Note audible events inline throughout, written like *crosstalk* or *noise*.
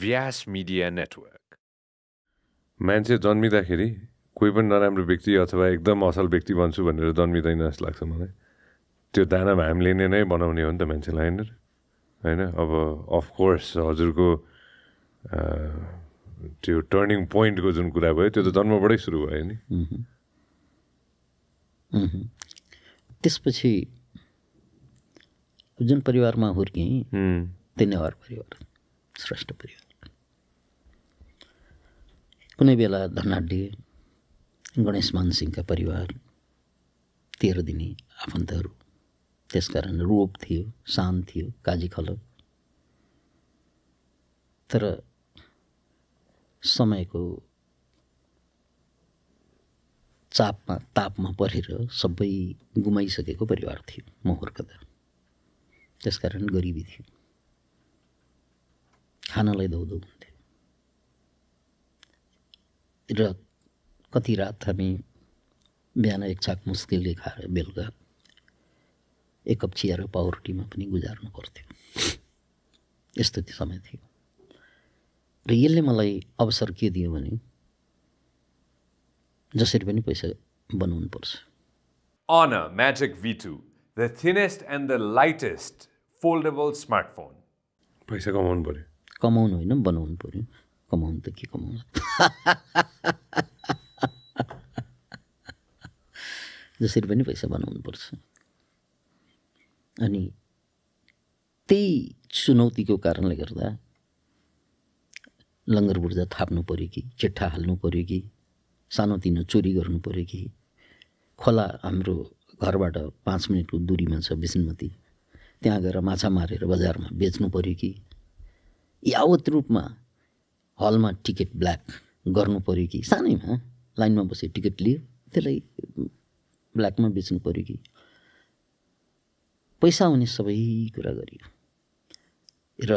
व्यास media network मान्छे जन्मिँदाखेरि कोही पनि नराम्रो व्यक्ति अथवा एकदम असल व्यक्ति बन्छु भनेर जन्मिँदैन जस्तो लाग्छ मलाई त्यो दानामा हामीले नै बनाउने हो नि त मान्छेलाई होइन होइन अब अफकोर्स हजुरको त्यो टर्निङ पोइन्टको जुन कुरा भयो त्यो त जन्मबाटै सुरु भयो नि त्यसपछि जुन परिवारमा हुर्केँ त्यही नै हर परिवार श्रेष्ठ परिवार कुनै बेला धनाढ्य गणेशमान सिंहका परिवार तेह्र दिने आफन्तहरू त्यसकारण रोप थियो सान थियो काजी खलो तर समयको चापमा तापमा परेर सबै गुमाइसकेको परिवार थियो म हुर्कदा त्यसकारण गरिबी थियो खानालाई धौधौ र कति रात हामी बिहान एक छाक मुस्किलले खाएर बेलुका एक कप चिया र पाउरोटीमा पनि गुजार्नु पर्थ्यो यस्तो त्यो समय थियो र यसले मलाई अवसर के दियो भने जसरी पनि पैसा पर्छ Honor Magic V two the thinnest and the lightest foldable smartphone पैसा कमाउनु पऱ्यो कमाउनु होइन बनाउनु पऱ्यो कमाउनु त के कमाउनु जसरी पनि पैसा बनाउनु पर्छ अनि त्यही चुनौतीको कारणले गर्दा लङ्गर बुर्जा थाप्नु पऱ्यो कि चिट्ठा हाल्नु पऱ्यो कि सानोतिनो चोरी गर्नु पऱ्यो कि खोला हाम्रो घरबाट पाँच मिनटको दुरीमा छ बिसनमती त्यहाँ गएर माछा मारेर बजारमा बेच्नु पऱ्यो कि यावत रूपमा हलमा टिकट ब्ल्याक गर्नु पऱ्यो कि सानैमा लाइनमा बसेर टिकट लियो त्यसलाई ब्ल्याकमा बेच्नु पऱ्यो कि पैसा आउने सबै कुरा गरियो र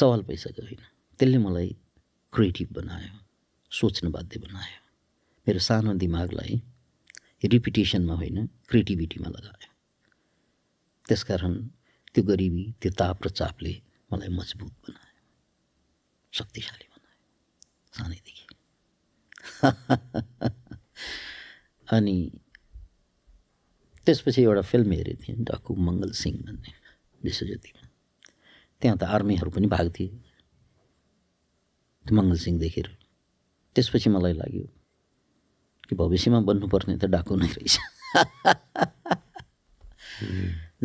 सवाल पैसाको होइन त्यसले मलाई क्रिएटिभ बनायो सोच्न बाध्य बनायो मेरो सानो दिमागलाई रिपिटेसनमा होइन क्रिएटिभिटीमा लगायो त्यसकारण त्यो गरिबी त्यो ताप र चापले मलाई मजबुत बनायो शक्तिशाली बनायो सानैदेखि *laughs* अनि त्यसपछि एउटा फिल्म हेरेको थिएँ डाकु मङ्गल सिंह भन्ने विश्वज्योतिमा त्यहाँ त आर्मीहरू पनि भाग थिए मङ्गल सिंह देखेर त्यसपछि मलाई लाग्यो कि भविष्यमा बन्नुपर्ने त डाकु नै रहेछ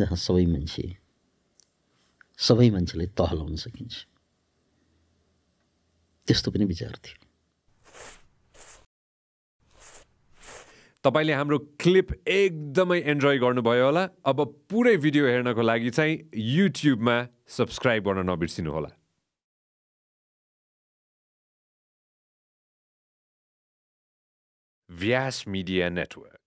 *laughs* जहाँ सबै मान्छे सबै मान्छेलाई तहलाउन सकिन्छ त्यस्तो पनि विचार थियो तपाईँले हाम्रो क्लिप एकदमै इन्जोय गर्नुभयो होला अब पुरै भिडियो हेर्नको लागि चाहिँ युट्युबमा सब्सक्राइब गर्न नबिर्सिनु होला व्यास मिडिया नेटवर्क